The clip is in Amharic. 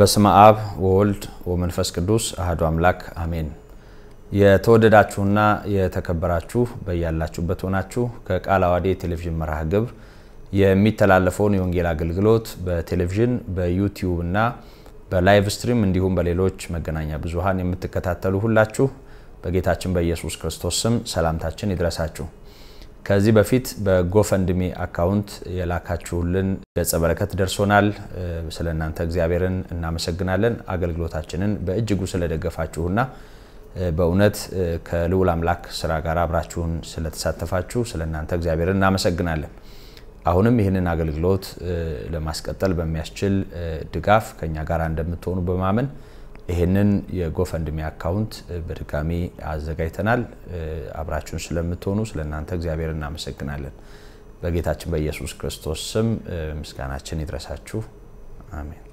በስመ አብ ወወልድ ወመንፈስ ቅዱስ አህዱ አምላክ አሜን። የተወደዳችሁና የተከበራችሁ በያላችሁበት ሆናችሁ ከቃለ ቴሌቪዥን መርሃ ግብር የሚተላለፈውን የወንጌል አገልግሎት በቴሌቪዥን በዩቲዩብ እና በላይቭ ስትሪም እንዲሁም በሌሎች መገናኛ ብዙሃን የምትከታተሉ ሁላችሁ በጌታችን በኢየሱስ ክርስቶስ ስም ሰላምታችን ይድረሳችሁ። ከዚህ በፊት በጎፈንድሚ አካውንት የላካችሁልን ገጸ በረከት ደርሶናል። ስለ እናንተ እግዚአብሔርን እናመሰግናለን። አገልግሎታችንን በእጅጉ ስለደገፋችሁና በእውነት ከልዑል አምላክ ስራ ጋር አብራችሁን ስለተሳተፋችሁ ስለ እናንተ እግዚአብሔርን እናመሰግናለን። አሁንም ይህንን አገልግሎት ለማስቀጠል በሚያስችል ድጋፍ ከኛ ጋር እንደምትሆኑ በማመን ይህንን የጎፈንድሚ አካውንት በድጋሚ አዘጋጅተናል። አብራችሁን ስለምትሆኑ ስለ እናንተ እግዚአብሔር እናመሰግናለን። በጌታችን በኢየሱስ ክርስቶስ ስም ምስጋናችን ይድረሳችሁ። አሜን።